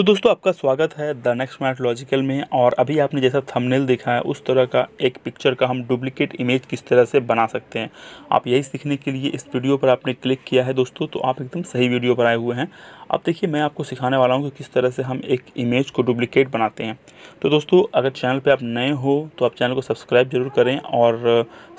तो दोस्तों आपका स्वागत है द नेक्स्ट मैट लॉजिकल में और अभी आपने जैसा थंबनेल देखा है उस तरह का एक पिक्चर का हम डुप्लीकेट इमेज किस तरह से बना सकते हैं आप यही सीखने के लिए इस वीडियो पर आपने क्लिक किया है दोस्तों तो आप एकदम सही वीडियो पर आए हुए हैं अब देखिए मैं आपको सिखाने वाला हूँ कि किस तरह से हम एक इमेज को डुप्लीकेट बनाते हैं तो दोस्तों अगर चैनल पर आप नए हो तो आप चैनल को सब्सक्राइब जरूर करें और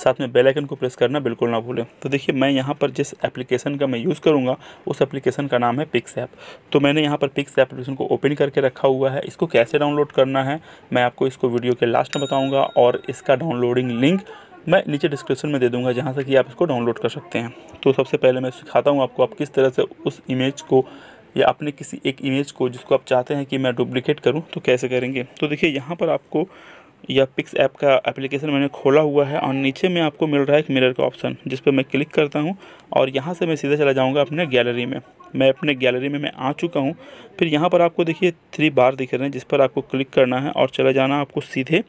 साथ में बेलाइकन को प्रेस करना बिल्कुल ना भूलें तो देखिए मैं यहाँ पर जिस एप्लीकेशन का मैं यूज़ करूँगा उस एप्लीकेशन का नाम है पिक्स ऐप तो मैंने यहाँ पर पिक्स एप्लीकेशन को ओपन करके रखा हुआ है इसको कैसे डाउनलोड करना है मैं आपको इसको वीडियो के लास्ट में बताऊँगा और इसका डाउनलोडिंग लिंक मैं नीचे डिस्क्रिप्शन में दे दूंगा जहाँ से कि आप इसको डाउनलोड कर सकते हैं तो सबसे पहले मैं सिखाता हूँ आपको आप किस तरह से उस इमेज को या अपने किसी एक इमेज को जिसको आप चाहते हैं कि मैं डुप्लिकेट करूँ तो कैसे करेंगे तो देखिए यहाँ पर आपको या पिक्स ऐप का एप्लीकेशन मैंने खोला हुआ है और नीचे में आपको मिल रहा है एक मिरर का ऑप्शन जिस पर मैं क्लिक करता हूँ और यहाँ से मैं सीधा चला जाऊँगा अपने गैलरी में मैं अपने गैलरी में मैं आ चुका हूँ फिर यहाँ पर आपको देखिए थ्री बार दिख रहे हैं जिस पर आपको क्लिक करना है और चला जाना आपको सीधे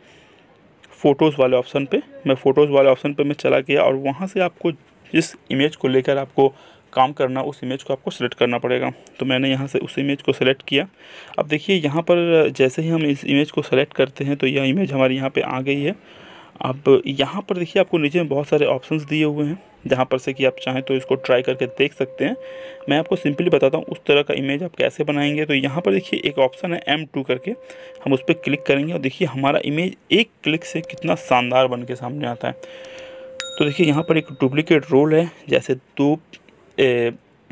फ़ोटोज़ वाले ऑप्शन पे मैं फ़ोटोज़ वाले ऑप्शन पे मैं चला गया और वहाँ से आपको जिस इमेज को लेकर आपको काम करना उस इमेज को आपको सेलेक्ट करना पड़ेगा तो मैंने यहाँ से उस इमेज को सिलेक्ट किया अब देखिए यहाँ पर जैसे ही हम इस इमेज को सेलेक्ट करते हैं तो यह इमेज हमारे यहाँ पर आ गई है अब यहाँ पर देखिए आपको नीचे में बहुत सारे ऑप्शंस दिए हुए हैं जहाँ पर से कि आप चाहें तो इसको ट्राई करके देख सकते हैं मैं आपको सिंपली बताता हूँ उस तरह का इमेज आप कैसे बनाएंगे तो यहाँ पर देखिए एक ऑप्शन है एम टू करके हम उस पर क्लिक करेंगे और देखिए हमारा इमेज एक क्लिक से कितना शानदार बन के सामने आता है तो देखिए यहाँ पर एक डुप्लिकेट रोल है जैसे दो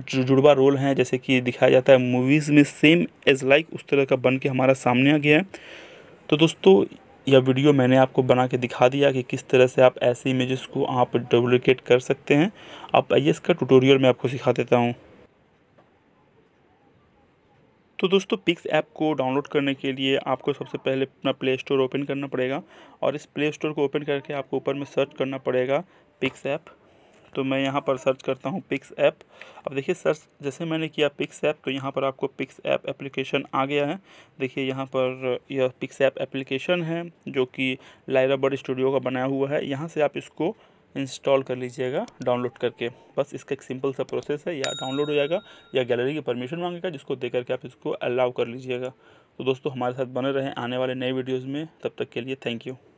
जुड़वा रोल हैं जैसे कि दिखाया जाता है मूवीज़ में सेम एज लाइक उस तरह का बन के हमारा सामने आ गया है तो दोस्तों यह वीडियो मैंने आपको बना के दिखा दिया कि किस तरह से आप ऐसे इमेजेस को आप डुप्लिकेट कर सकते हैं आप आइए का ट्यूटोरियल मैं आपको सिखा देता हूँ तो दोस्तों पिक्स ऐप को डाउनलोड करने के लिए आपको सबसे पहले अपना प्ले स्टोर ओपन करना पड़ेगा और इस प्ले स्टोर को ओपन करके आपको ऊपर में सर्च करना पड़ेगा पिक्स ऐप तो मैं यहाँ पर सर्च करता हूँ पिक्स ऐप अब देखिए सर्च जैसे मैंने किया पिक्स ऐप तो यहाँ पर आपको पिक्स ऐप एप्लीकेशन आ गया है देखिए यहाँ पर यह पिक्स ऐप एप्लीकेशन है जो कि लाइरा बर्ड स्टूडियो का बनाया हुआ है यहाँ से आप इसको इंस्टॉल कर लीजिएगा डाउनलोड करके बस इसका एक सिंपल सा प्रोसेस है या डाउनलोड हो जाएगा या गैलरी की परमिशन मांगेगा जिसको दे करके आप इसको अलाउ कर लीजिएगा तो दोस्तों हमारे साथ बने रहें आने वाले नए वीडियोज़ में तब तक के लिए थैंक यू